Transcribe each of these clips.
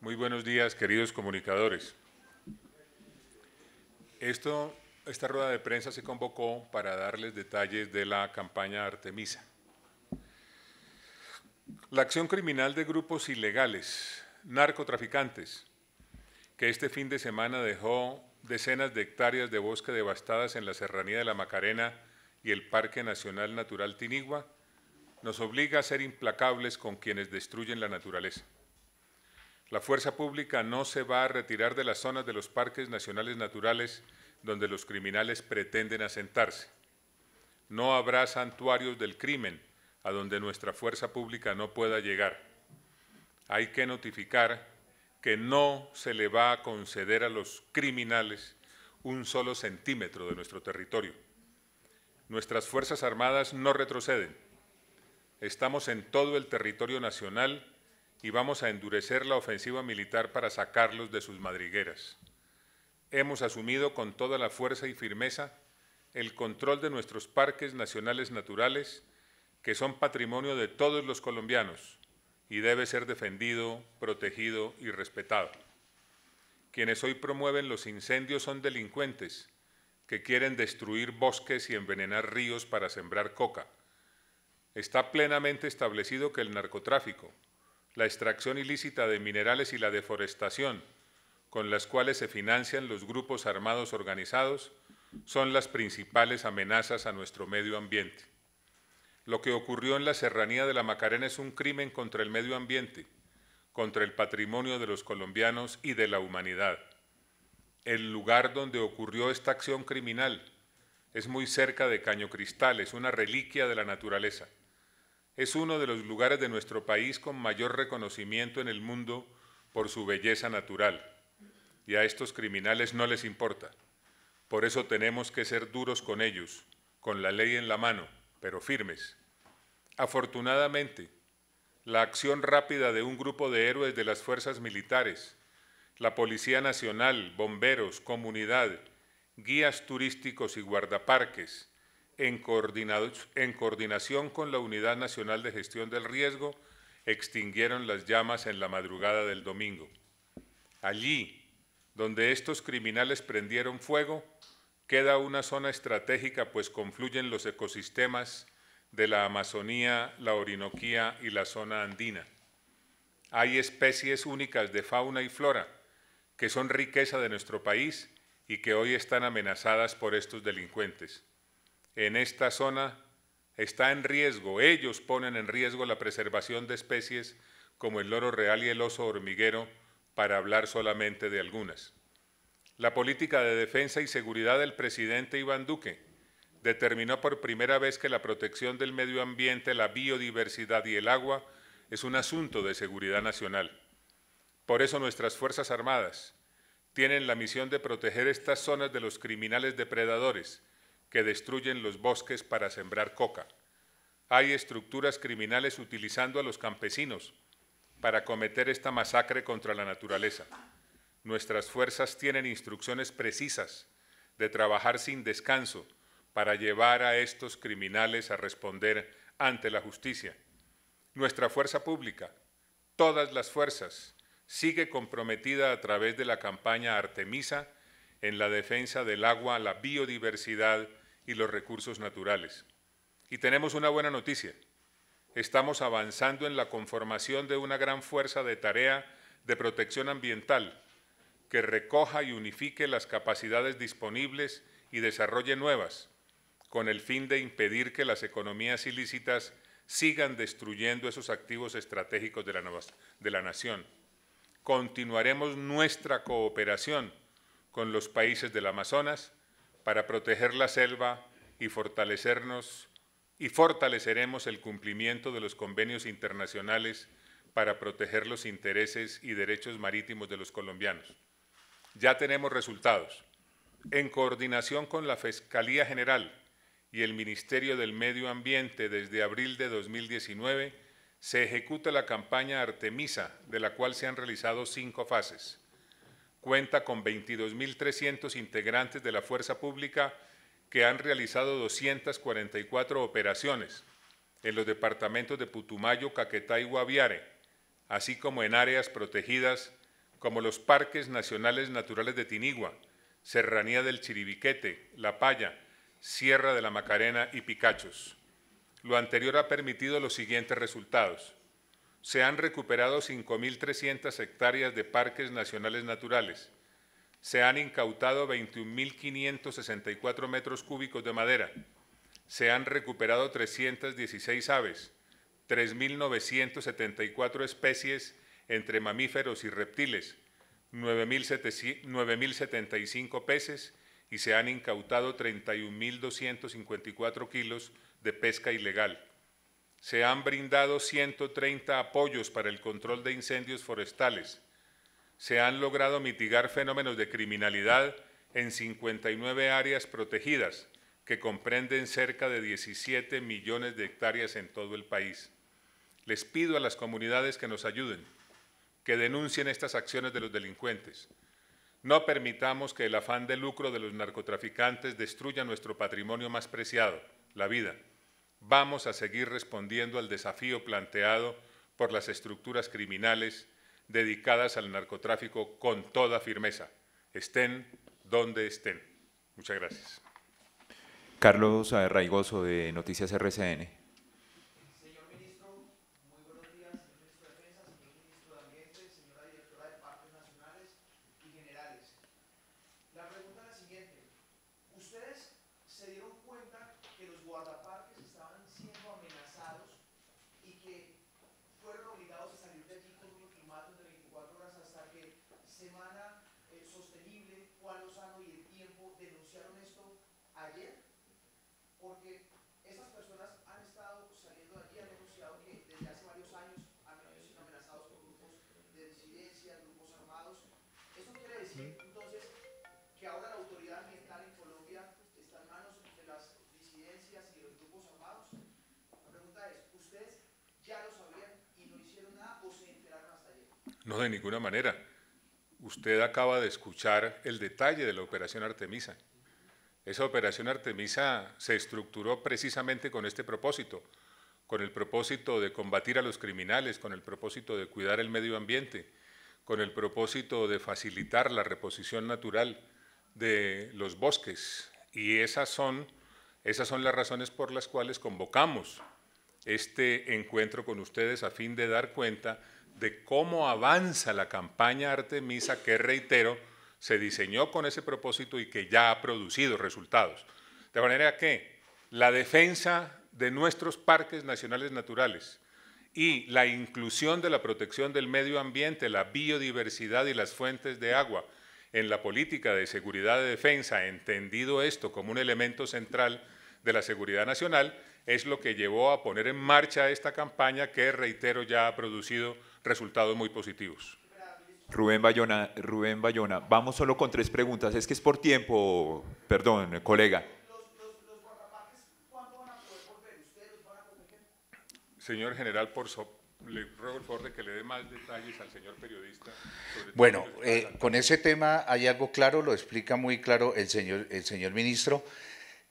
Muy buenos días, queridos comunicadores. esta rueda de prensa se convocó para darles detalles de la campaña Artemisa. La acción criminal de grupos ilegales, narcotraficantes, que este fin de semana dejó decenas de hectáreas de bosque devastadas en la Serranía de la Macarena y el Parque Nacional Natural Tinigua, nos obliga a ser implacables con quienes destruyen la naturaleza. La fuerza pública no se va a retirar de las zonas de los parques nacionales naturales donde los criminales pretenden asentarse. No habrá santuarios del crimen a donde nuestra fuerza pública no pueda llegar. Hay que notificar que no se le va a conceder a los criminales un solo centímetro de nuestro territorio. Nuestras Fuerzas Armadas no retroceden. Estamos en todo el territorio nacional y vamos a endurecer la ofensiva militar para sacarlos de sus madrigueras. Hemos asumido con toda la fuerza y firmeza el control de nuestros parques nacionales naturales, que son patrimonio de todos los colombianos y debe ser defendido, protegido y respetado. Quienes hoy promueven los incendios son delincuentes que quieren destruir bosques y envenenar ríos para sembrar coca. Está plenamente establecido que el narcotráfico, la extracción ilícita de minerales y la deforestación, con las cuales se financian los grupos armados organizados, son las principales amenazas a nuestro medio ambiente. Lo que ocurrió en la serranía de la Macarena es un crimen contra el medio ambiente, contra el patrimonio de los colombianos y de la humanidad. El lugar donde ocurrió esta acción criminal es muy cerca de Caño Cristal, es una reliquia de la naturaleza es uno de los lugares de nuestro país con mayor reconocimiento en el mundo por su belleza natural. Y a estos criminales no les importa. Por eso tenemos que ser duros con ellos, con la ley en la mano, pero firmes. Afortunadamente, la acción rápida de un grupo de héroes de las fuerzas militares, la Policía Nacional, bomberos, comunidad, guías turísticos y guardaparques, en, coordinación con la Unidad Nacional de Gestión del Riesgo, extinguieron las llamas en la madrugada del domingo. Allí, donde estos criminales prendieron fuego, queda una zona estratégica, pues confluyen los ecosistemas de la Amazonía, la Orinoquía y la zona andina. Hay especies únicas de fauna y flora que son riqueza de nuestro país y que hoy están amenazadas por estos delincuentes en esta zona está en riesgo, ellos ponen en riesgo la preservación de especies como el loro real y el oso hormiguero, para hablar solamente de algunas. La política de defensa y seguridad del presidente Iván Duque determinó por primera vez que la protección del medio ambiente, la biodiversidad y el agua es un asunto de seguridad nacional. Por eso nuestras Fuerzas Armadas tienen la misión de proteger estas zonas de los criminales depredadores, que destruyen los bosques para sembrar coca. Hay estructuras criminales utilizando a los campesinos para cometer esta masacre contra la naturaleza. Nuestras fuerzas tienen instrucciones precisas de trabajar sin descanso para llevar a estos criminales a responder ante la justicia. Nuestra fuerza pública, todas las fuerzas, sigue comprometida a través de la campaña Artemisa en la defensa del agua, la biodiversidad y los recursos naturales. Y tenemos una buena noticia. Estamos avanzando en la conformación de una gran fuerza de tarea de protección ambiental que recoja y unifique las capacidades disponibles y desarrolle nuevas, con el fin de impedir que las economías ilícitas sigan destruyendo esos activos estratégicos de la, de la nación. Continuaremos nuestra cooperación con los países del Amazonas para proteger la selva y fortalecernos y fortaleceremos el cumplimiento de los convenios internacionales para proteger los intereses y derechos marítimos de los colombianos. Ya tenemos resultados. En coordinación con la Fiscalía General y el Ministerio del Medio Ambiente desde abril de 2019, se ejecuta la campaña Artemisa, de la cual se han realizado cinco fases cuenta con 22.300 integrantes de la fuerza pública que han realizado 244 operaciones en los departamentos de Putumayo, Caquetá y Guaviare, así como en áreas protegidas como los parques nacionales naturales de Tinigua, Serranía del Chiribiquete, La Paya, Sierra de la Macarena y Picachos. Lo anterior ha permitido los siguientes resultados se han recuperado 5.300 hectáreas de parques nacionales naturales, se han incautado 21.564 metros cúbicos de madera, se han recuperado 316 aves, 3.974 especies entre mamíferos y reptiles, 9.075 peces y se han incautado 31.254 kilos de pesca ilegal se han brindado 130 apoyos para el control de incendios forestales, se han logrado mitigar fenómenos de criminalidad en 59 áreas protegidas, que comprenden cerca de 17 millones de hectáreas en todo el país. Les pido a las comunidades que nos ayuden, que denuncien estas acciones de los delincuentes. No permitamos que el afán de lucro de los narcotraficantes destruya nuestro patrimonio más preciado, la vida vamos a seguir respondiendo al desafío planteado por las estructuras criminales dedicadas al narcotráfico con toda firmeza, estén donde estén. Muchas gracias. Carlos Arraigoso de Noticias RCN. Semana eh, Sostenible, Juan Lozano y El Tiempo denunciaron esto ayer, porque esas personas han estado saliendo de aquí, han denunciado que desde hace varios años han sido amenazados por grupos de disidencia, grupos armados. Eso quiere decir, entonces, que ahora la autoridad ambiental en Colombia está en manos de las disidencias y los grupos armados. La pregunta es, ¿ustedes ya lo sabían y no hicieron nada o se enteraron hasta ayer? No, de ninguna manera. Usted acaba de escuchar el detalle de la operación Artemisa. Esa operación Artemisa se estructuró precisamente con este propósito, con el propósito de combatir a los criminales, con el propósito de cuidar el medio ambiente, con el propósito de facilitar la reposición natural de los bosques. Y esas son, esas son las razones por las cuales convocamos este encuentro con ustedes a fin de dar cuenta de cómo avanza la campaña Artemisa, que reitero, se diseñó con ese propósito y que ya ha producido resultados. De manera que la defensa de nuestros parques nacionales naturales y la inclusión de la protección del medio ambiente, la biodiversidad y las fuentes de agua en la política de seguridad de defensa, entendido esto como un elemento central de la seguridad nacional, es lo que llevó a poner en marcha esta campaña que, reitero, ya ha producido resultados muy positivos. Rubén Bayona, Rubén Bayona, vamos solo con tres preguntas. Es que es por tiempo, perdón, colega. Señor general, por so, le ruego el favor de que le dé más detalles al señor periodista. bueno, eh, con ese tema hay algo claro, lo explica muy claro el señor, el señor ministro.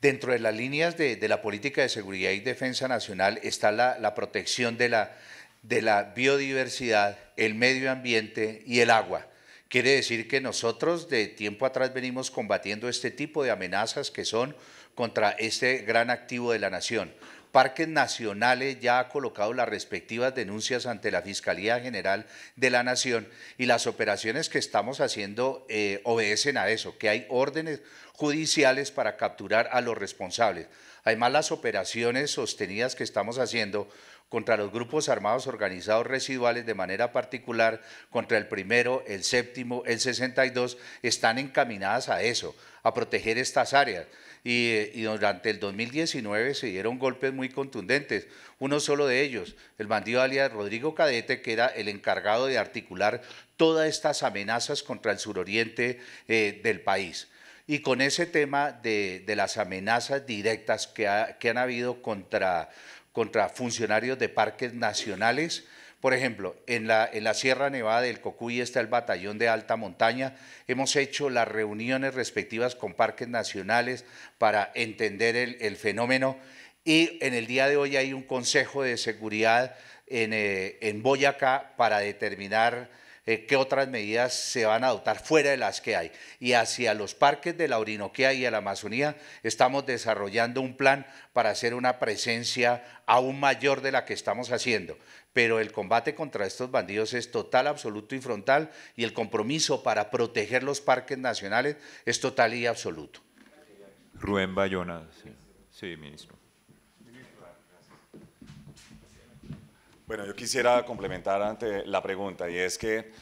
Dentro de las líneas de, la política de seguridad y defensa nacional está la protección de la, de la biodiversidad, el medio ambiente y el agua. Quiere decir que nosotros de tiempo atrás venimos combatiendo este tipo de amenazas que son contra este gran activo de la nación. Parques Nacionales ya ha colocado las respectivas denuncias ante la Fiscalía General de la Nación y las operaciones que estamos haciendo eh, obedecen a eso, que hay órdenes judiciales para capturar a los responsables. Además, las operaciones sostenidas que estamos haciendo contra los grupos armados organizados residuales, de manera particular contra el primero, el séptimo, el 62, están encaminadas a eso, a proteger estas áreas. Y, durante el 2019 se dieron golpes muy contundentes. Uno solo de ellos, el bandido alias Rodrigo Cadete, que era el encargado de articular todas estas amenazas contra el suroriente eh, del país. Y con ese tema de, de las amenazas directas que, que han habido contra contra funcionarios de parques nacionales. Por ejemplo, en la, en la Sierra Nevada del Cocuy está el Batallón de Alta Montaña. Hemos hecho las reuniones respectivas con parques nacionales para entender el, fenómeno. Y en el día de hoy hay un Consejo de Seguridad en, eh, en Boyacá para determinar eh, qué otras medidas se van a adoptar fuera de las que hay. Y hacia los parques de la Orinoquía y la Amazonía estamos desarrollando un plan para hacer una presencia aún mayor de la que estamos haciendo. Pero el combate contra estos bandidos es total, absoluto y frontal y el compromiso para proteger los parques nacionales es total y absoluto. Rubén Bayona, sí ministro. Bueno, yo quisiera complementar ante la pregunta y es que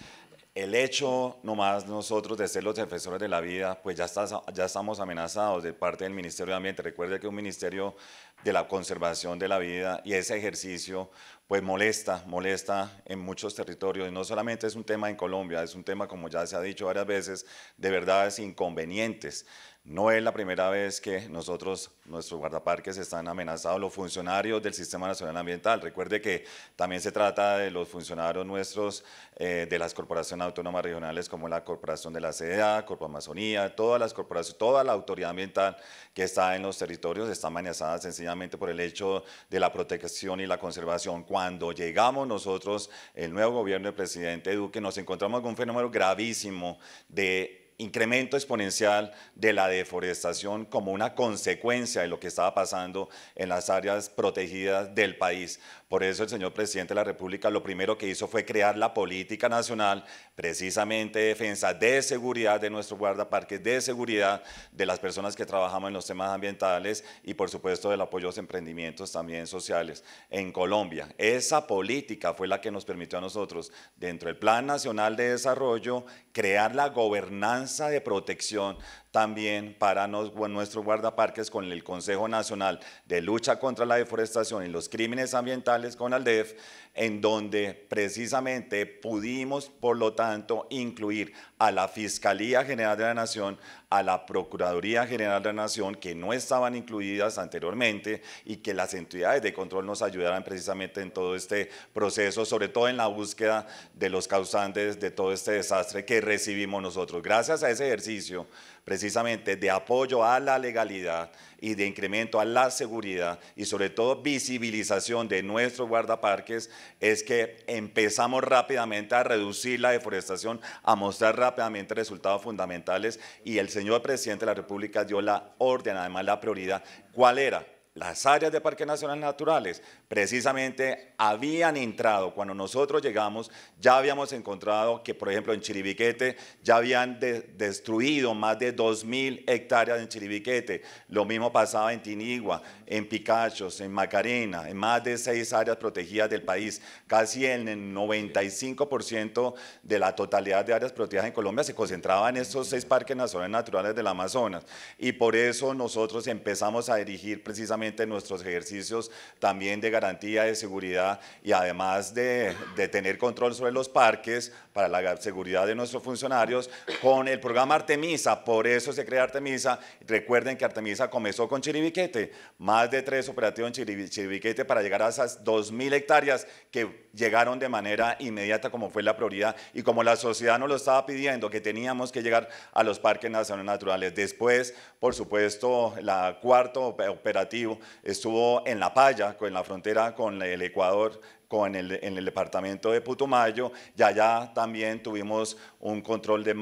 el hecho nomás nosotros de ser los defensores de la vida, pues ya, está, ya estamos amenazados de parte del Ministerio de Ambiente. Recuerde que un ministerio de la conservación de la vida y ese ejercicio pues molesta, molesta en muchos territorios y no solamente es un tema en Colombia, es un tema como ya se ha dicho varias veces de verdades inconvenientes. No es la primera vez que nosotros, nuestros guardaparques, están amenazados, los funcionarios del Sistema Nacional Ambiental. Recuerde que también se trata de los funcionarios nuestros eh, de las corporaciones autónomas regionales, como la Corporación de la CDA, Corpo Amazonía, todas las corporaciones, toda la autoridad ambiental que está en los territorios está amenazada sencillamente por el hecho de la protección y la conservación. Cuando llegamos nosotros, el nuevo gobierno del presidente Duque, nos encontramos con un fenómeno gravísimo de incremento exponencial de la deforestación como una consecuencia de lo que estaba pasando en las áreas protegidas del país. Por eso el señor presidente de la República lo primero que hizo fue crear la política nacional precisamente defensa de seguridad de nuestro guardaparque de seguridad de las personas que trabajamos en los temas ambientales y por supuesto del apoyo a los emprendimientos también sociales en Colombia. Esa política fue la que nos permitió a nosotros dentro del Plan Nacional de Desarrollo crear la gobernanza de protección también para nuestros guardaparques con el Consejo Nacional de Lucha contra la Deforestación y los Crímenes Ambientales, con ALDEF, en donde precisamente pudimos, por lo tanto, incluir a la Fiscalía General de la Nación, a la Procuraduría General de la Nación, que no estaban incluidas anteriormente y que las entidades de control nos ayudaran precisamente en todo este proceso, sobre todo en la búsqueda de los causantes de todo este desastre que recibimos nosotros. Gracias a ese ejercicio precisamente de apoyo a la legalidad y de incremento a la seguridad y sobre todo visibilización de nuestros guardaparques es que empezamos rápidamente a reducir la deforestación, a mostrar rápidamente resultados fundamentales y el señor presidente de la República dio la orden, además la prioridad. ¿Cuál era? las áreas de parques nacionales naturales, precisamente habían entrado, cuando nosotros llegamos, ya habíamos encontrado que, por ejemplo, en Chiribiquete ya habían destruido más de 2.000 hectáreas en Chiribiquete. Lo mismo pasaba en Tinigua, en Picachos, en Macarena, en más de seis áreas protegidas del país. Casi el 95% de la totalidad de áreas protegidas en Colombia se concentraba en estos seis parques nacionales naturales del Amazonas. Y por eso nosotros empezamos a dirigir precisamente nuestros ejercicios también de garantía, de seguridad y además de, tener control sobre los parques, para la seguridad de nuestros funcionarios, con el programa Artemisa, por eso se crea Artemisa. Recuerden que Artemisa comenzó con Chiribiquete, más de tres operativos en Chiribiquete para llegar a esas 2.000 hectáreas que llegaron de manera inmediata como fue la prioridad y como la sociedad nos lo estaba pidiendo, que teníamos que llegar a los parques nacionales naturales. Después, por supuesto, la cuarto operativo estuvo en La Paya, en la frontera con el Ecuador, con en el departamento de Putumayo ya allá también tuvimos un control de, de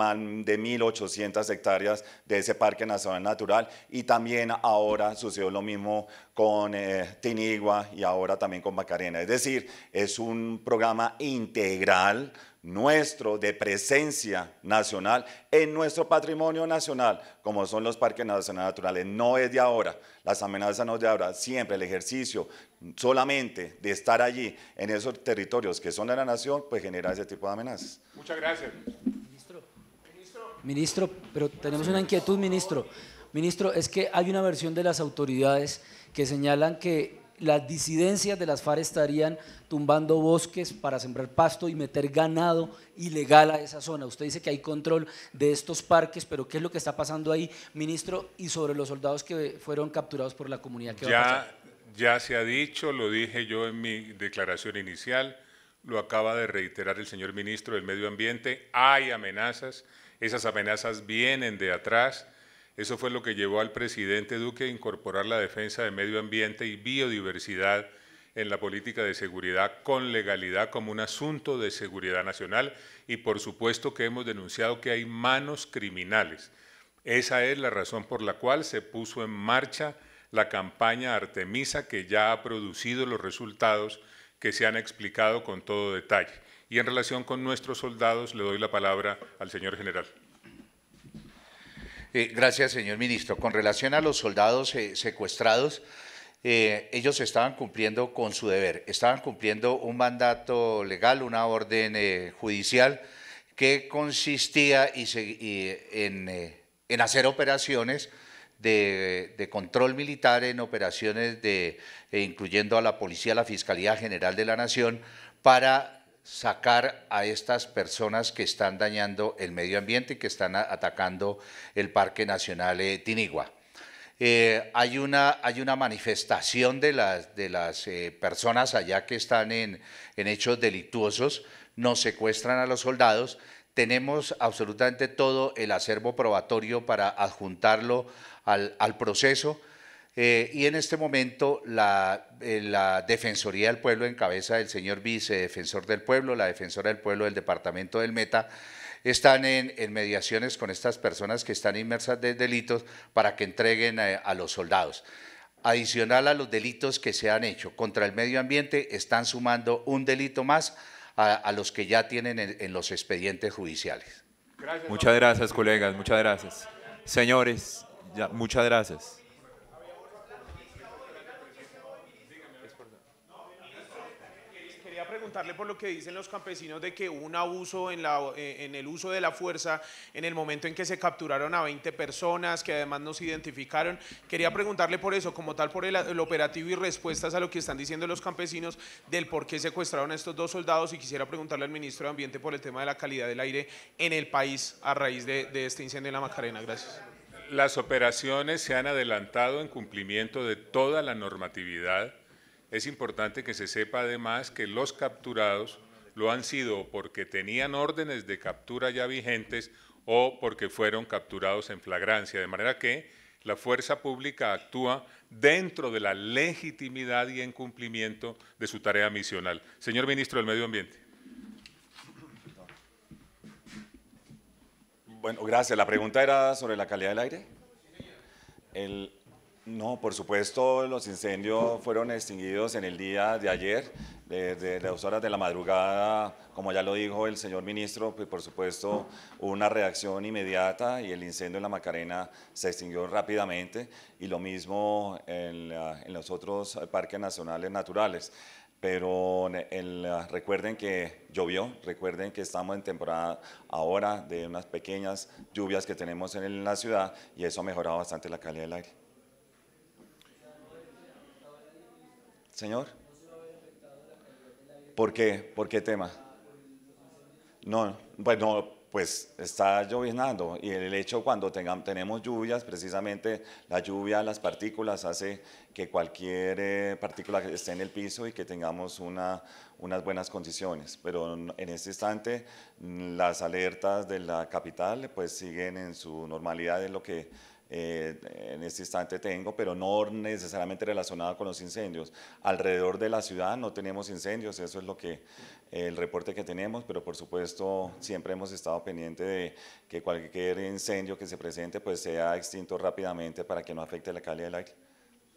1.800 hectáreas de ese Parque Nacional Natural y también ahora sucedió lo mismo con eh, Tinigua y ahora también con Macarena. Es decir, es un programa integral nuestro de presencia nacional en nuestro patrimonio nacional, como son los parques nacionales naturales. No es de ahora, las amenazas no es de ahora, siempre el ejercicio solamente de estar allí en esos territorios que son de la nación, pues genera ese tipo de amenazas. Muchas gracias. Ministro, ministro pero tenemos una inquietud, ministro. Ministro, es que hay una versión de las autoridades que señalan que las disidencias de las FARC estarían tumbando bosques para sembrar pasto y meter ganado ilegal a esa zona. Usted dice que hay control de estos parques, pero ¿qué es lo que está pasando ahí, ministro? Y sobre los soldados que fueron capturados por la comunidad. que va a pasar? ya se ha dicho, lo dije yo en mi declaración inicial, lo acaba de reiterar el señor ministro del Medio Ambiente, hay amenazas, esas amenazas vienen de atrás eso fue lo que llevó al presidente Duque a incorporar la defensa de medio ambiente y biodiversidad en la política de seguridad con legalidad como un asunto de seguridad nacional y por supuesto que hemos denunciado que hay manos criminales. Esa es la razón por la cual se puso en marcha la campaña Artemisa que ya ha producido los resultados que se han explicado con todo detalle. Y en relación con nuestros soldados le doy la palabra al señor general. Eh, gracias, señor ministro. Con relación a los soldados eh, secuestrados, eh, ellos estaban cumpliendo con su deber, estaban cumpliendo un mandato legal, una orden judicial que consistía y en, hacer operaciones de, de, control militar, en operaciones de, e incluyendo a la policía, a la Fiscalía General de la Nación, para sacar a estas personas que están dañando el medio ambiente y que están atacando el Parque Nacional eh, Tinigua. Eh, hay, una, manifestación de las, de las eh, personas allá que están en, hechos delictuosos, nos secuestran a los soldados, tenemos absolutamente todo el acervo probatorio para adjuntarlo al proceso eh, y en este momento eh, la, Defensoría del Pueblo, en cabeza del señor vicedefensor del pueblo, la defensora del pueblo del departamento del Meta, están en, mediaciones con estas personas que están inmersas de delitos para que entreguen a, los soldados adicional a los delitos que se han hecho contra el medio ambiente, están sumando un delito más a, los que ya tienen en, los expedientes judiciales. muchas gracias, colegas, muchas gracias. Señores, muchas gracias. preguntarle por lo que dicen los campesinos de que hubo un abuso en, eh, en el uso de la fuerza en el momento en que se capturaron a 20 personas, que además nos identificaron. Quería preguntarle por eso, como tal, por el, operativo y respuestas a lo que están diciendo los campesinos del por qué secuestraron a estos dos soldados y quisiera preguntarle al ministro de Ambiente por el tema de la calidad del aire en el país a raíz de, de este incendio en la Macarena. Gracias. Las operaciones se han adelantado en cumplimiento de toda la normatividad es importante que se sepa además que los capturados lo han sido porque tenían órdenes de captura ya vigentes o porque fueron capturados en flagrancia, de manera que la fuerza pública actúa dentro de la legitimidad y en cumplimiento de su tarea misional. Señor Ministro del Medio Ambiente. Bueno, gracias. La pregunta era sobre la calidad del aire. El, no, por supuesto, los incendios fueron extinguidos en el día de ayer, desde las horas de la madrugada, como ya lo dijo el señor ministro, pues, por supuesto hubo una reacción inmediata y el incendio en la Macarena se extinguió rápidamente y lo mismo en, los otros parques nacionales naturales pero recuerden que llovió, recuerden que estamos en temporada ahora de unas pequeñas lluvias que tenemos en la ciudad y eso ha mejorado bastante la calidad del aire. Señor. ¿Por qué? ¿Por qué tema? No, bueno, pues, pues está lloviznando y el hecho cuando tengamos tenemos lluvias, precisamente la lluvia, las partículas, hace que cualquier eh, partícula esté en el piso y que tengamos una, unas buenas condiciones. Pero en este instante las alertas de la capital pues siguen en su normalidad, es lo que eh, en este instante tengo, pero no necesariamente relacionado con los incendios. Alrededor de la ciudad no tenemos incendios, eso es lo que el reporte que tenemos, pero por supuesto siempre hemos estado pendiente de que cualquier incendio que se presente pues sea extinto rápidamente para que no afecte la calidad del aire.